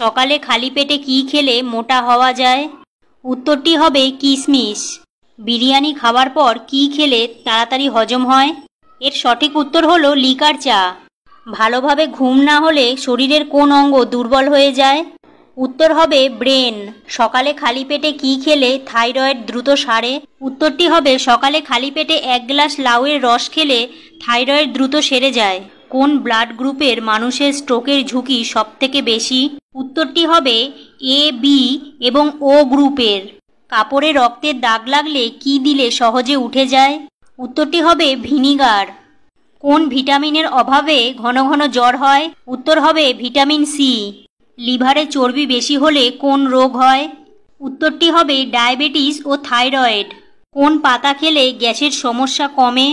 সকালে খালি পেটে কি খেলে মোটা হওয়া যায় উত্তরটি হবে কিশমিশ বিরিয়ানি খাওয়ার পর কি খেলে তাড়াতাড়ি হজম হয় এর সঠিক উত্তর হলো লিকার চা ভালোভাবে ঘুম না হলে শরীরের কোন অঙ্গ দুর্বল হয়ে যায় উত্তর হবে ব্রেন সকালে খালি পেটে কি খেলে থাইরয়েড দ্রুত সারে উত্তরটি হবে সকালে খালি পেটে এক গ্লাস লাউয়ের রস খেলে থাইরয়েড দ্রুত সেরে যায় কোন ব্লাড গ্রুপের মানুষের স্ট্রোকের ঝুঁকি সবথেকে বেশি উত্তরটি হবে এ বি এবং ও গ্রুপের কাপড়ে রক্তের দাগ লাগলে কি দিলে সহজে উঠে যায় উত্তরটি হবে ভিনিগার কোন ভিটামিনের অভাবে ঘন ঘন জ্বর হয় উত্তর হবে ভিটামিন সি লিভারে চর্বি বেশি হলে কোন রোগ হয় উত্তরটি হবে ডায়াবেটিস ও থাইরয়েড কোন পাতা খেলে গ্যাসের সমস্যা কমে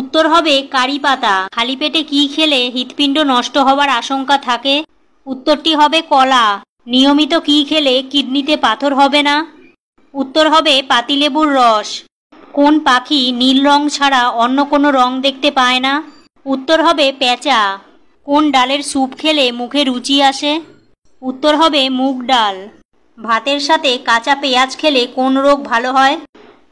উত্তর হবে কারি পাতা খালি পেটে কী খেলে হৃৎপিণ্ড নষ্ট হওয়ার আশঙ্কা থাকে উত্তরটি হবে কলা নিয়মিত কি খেলে কিডনিতে পাথর হবে না উত্তর হবে পাতিলেবুর রস কোন পাখি নীল রং ছাড়া অন্য কোনো রং দেখতে পায় না উত্তর হবে পেঁচা কোন ডালের স্যুপ খেলে মুখে রুচি আসে উত্তর হবে মুগ ডাল ভাতের সাথে কাঁচা পেঁয়াজ খেলে কোন রোগ ভালো হয়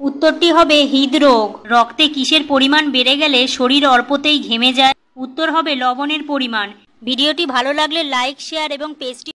উত্তরটি হবে হৃদরোগ রক্তে কিসের পরিমাণ বেড়ে গেলে শরীর অল্পতেই ঘেমে যায় উত্তর হবে লবণের পরিমাণ ভিডিওটি ভালো লাগলে লাইক শেয়ার এবং পেজটি